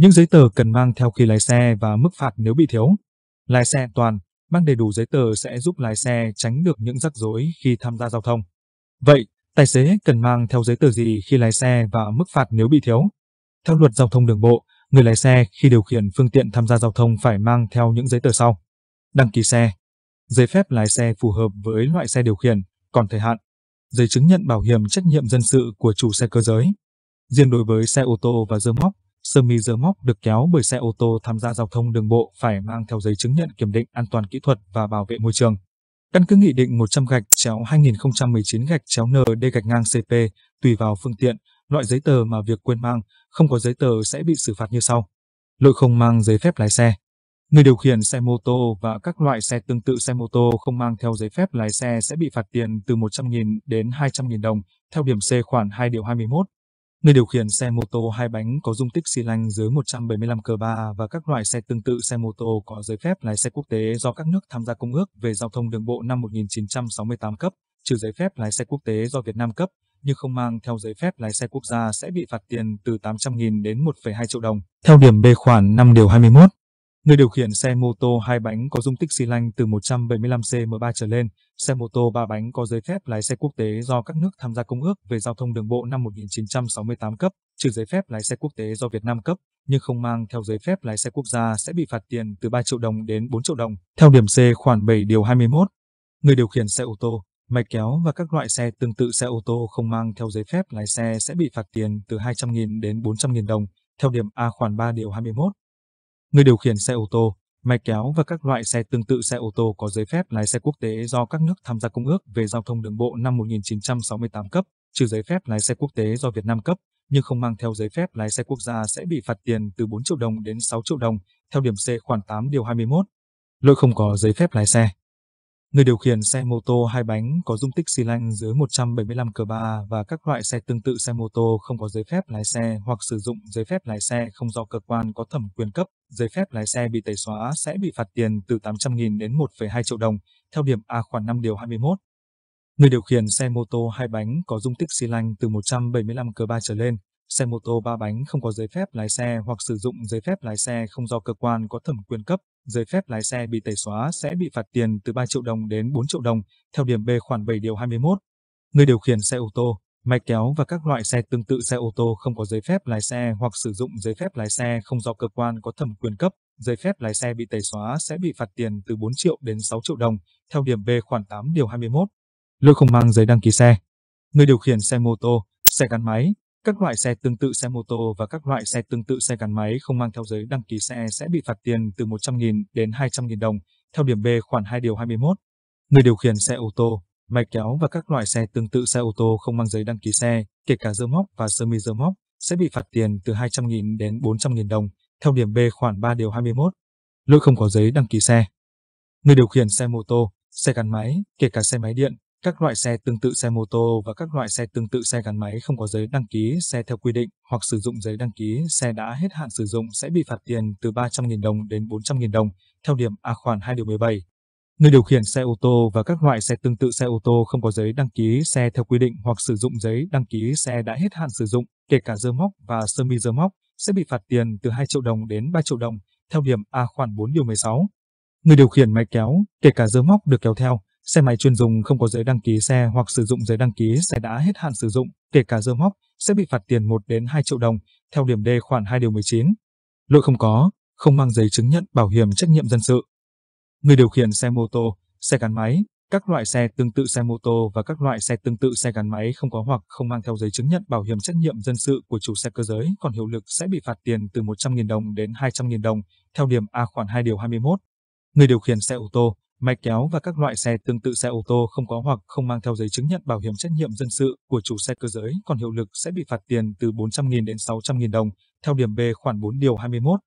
Những giấy tờ cần mang theo khi lái xe và mức phạt nếu bị thiếu. Lái xe toàn, mang đầy đủ giấy tờ sẽ giúp lái xe tránh được những rắc rối khi tham gia giao thông. Vậy, tài xế cần mang theo giấy tờ gì khi lái xe và mức phạt nếu bị thiếu? Theo luật giao thông đường bộ, người lái xe khi điều khiển phương tiện tham gia giao thông phải mang theo những giấy tờ sau. Đăng ký xe, giấy phép lái xe phù hợp với loại xe điều khiển, còn thời hạn, giấy chứng nhận bảo hiểm trách nhiệm dân sự của chủ xe cơ giới. Riêng đối với xe ô tô và dơ móc, Sơ mi dơ móc được kéo bởi xe ô tô tham gia giao thông đường bộ phải mang theo giấy chứng nhận kiểm định an toàn kỹ thuật và bảo vệ môi trường. Căn cứ nghị định 100 gạch chéo 2019 gạch chéo ND gạch ngang CP, tùy vào phương tiện, loại giấy tờ mà việc quên mang, không có giấy tờ sẽ bị xử phạt như sau. Lỗi không mang giấy phép lái xe. Người điều khiển xe mô tô và các loại xe tương tự xe mô tô không mang theo giấy phép lái xe sẽ bị phạt tiền từ 100.000 đến 200.000 đồng, theo điểm C khoản 2 điều 21 Người điều khiển xe mô tô hai bánh có dung tích xi lanh dưới 175 cờ ba và các loại xe tương tự xe mô tô có giấy phép lái xe quốc tế do các nước tham gia Công ước về Giao thông Đường bộ năm 1968 cấp, trừ giấy phép lái xe quốc tế do Việt Nam cấp, nhưng không mang theo giấy phép lái xe quốc gia sẽ bị phạt tiền từ 800.000 đến 1,2 triệu đồng. Theo điểm B khoản 5 điều 21, Người điều khiển xe mô tô hai bánh có dung tích xi lanh từ 175 cm3 trở lên, xe mô tô ba bánh có giấy phép lái xe quốc tế do các nước tham gia Công ước về Giao thông Đường bộ năm 1968 cấp, trừ giấy phép lái xe quốc tế do Việt Nam cấp, nhưng không mang theo giấy phép lái xe quốc gia sẽ bị phạt tiền từ 3 triệu đồng đến 4 triệu đồng, theo điểm C khoản 7 điều 21. Người điều khiển xe ô tô, máy kéo và các loại xe tương tự xe ô tô không mang theo giấy phép lái xe sẽ bị phạt tiền từ 200.000 đến 400.000 đồng, theo điểm A khoản 3 điều 21 người điều khiển xe ô tô, máy kéo và các loại xe tương tự xe ô tô có giấy phép lái xe quốc tế do các nước tham gia Công ước về Giao thông Đường bộ năm 1968 cấp, trừ giấy phép lái xe quốc tế do Việt Nam cấp, nhưng không mang theo giấy phép lái xe quốc gia sẽ bị phạt tiền từ 4 triệu đồng đến 6 triệu đồng, theo điểm C khoản 8 điều 21. Lỗi không có giấy phép lái xe Người điều khiển xe mô tô hai bánh có dung tích xi lanh dưới 175 cờ ba và các loại xe tương tự xe mô tô không có giấy phép lái xe hoặc sử dụng giấy phép lái xe không do cơ quan có thẩm quyền cấp, giấy phép lái xe bị tẩy xóa sẽ bị phạt tiền từ 800.000 đến 1,2 triệu đồng, theo điểm A khoản 5 điều 21. Người điều khiển xe mô tô hai bánh có dung tích xi lanh từ 175 cờ ba trở lên, xe mô tô ba bánh không có giấy phép lái xe hoặc sử dụng giấy phép lái xe không do cơ quan có thẩm quyền cấp, giấy phép lái xe bị tẩy xóa sẽ bị phạt tiền từ 3 triệu đồng đến 4 triệu đồng, theo điểm B khoản 7 điều 21. Người điều khiển xe ô tô, máy kéo và các loại xe tương tự xe ô tô không có giấy phép lái xe hoặc sử dụng giấy phép lái xe không do cơ quan có thẩm quyền cấp, giấy phép lái xe bị tẩy xóa sẽ bị phạt tiền từ 4 triệu đến 6 triệu đồng, theo điểm B khoản 8 điều 21. Lỗi không mang giấy đăng ký xe. Người điều khiển xe mô tô, xe gắn máy, các loại xe tương tự xe mô tô và các loại xe tương tự xe gắn máy không mang theo giấy đăng ký xe sẽ bị phạt tiền từ 100.000 đến 200.000 đồng, theo điểm B khoản 2 điều 21. Người điều khiển xe ô tô, máy kéo và các loại xe tương tự xe ô tô không mang giấy đăng ký xe, kể cả dơ móc và sơ mi dơ móc, sẽ bị phạt tiền từ 200.000 đến 400.000 đồng, theo điểm B khoản 3 điều 21. Lỗi không có giấy đăng ký xe. Người điều khiển xe mô tô, xe gắn máy, kể cả xe máy điện, các loại xe tương tự xe mô tô và các loại xe tương tự xe gắn máy không có giấy đăng ký xe theo quy định hoặc sử dụng giấy đăng ký xe đã hết hạn sử dụng sẽ bị phạt tiền từ 300.000 đồng đến 400.0 đồng, theo điểm A khoản 2 điều 17. Người điều khiển xe ô tô và các loại xe tương tự xe ô tô không có giấy đăng ký xe theo quy định hoặc sử dụng giấy đăng ký xe đã hết hạn sử dụng, kể cả dơ móc và sơ mi dơ móc, sẽ bị phạt tiền từ 2 triệu đồng đến 3 triệu đồng, theo điểm A khoản 4 điều 16. Người điều khiển máy kéo, kể cả dơ móc được kéo theo, Xe máy chuyên dùng không có giấy đăng ký xe hoặc sử dụng giấy đăng ký xe đã hết hạn sử dụng, kể cả dơ móc, sẽ bị phạt tiền 1 đến 2 triệu đồng, theo điểm D khoản 2 điều 19. Lỗi không có, không mang giấy chứng nhận bảo hiểm trách nhiệm dân sự. Người điều khiển xe mô tô, xe gắn máy, các loại xe tương tự xe mô tô và các loại xe tương tự xe gắn máy không có hoặc không mang theo giấy chứng nhận bảo hiểm trách nhiệm dân sự của chủ xe cơ giới còn hiệu lực sẽ bị phạt tiền từ 100.000 đồng đến 200.000 đồng theo điểm A khoản 2 điều 21. Người điều khiển xe ô tô, máy kéo và các loại xe tương tự xe ô tô không có hoặc không mang theo giấy chứng nhận bảo hiểm trách nhiệm dân sự của chủ xe cơ giới còn hiệu lực sẽ bị phạt tiền từ 400.000 đến 600.000 đồng, theo điểm B khoản 4 điều 21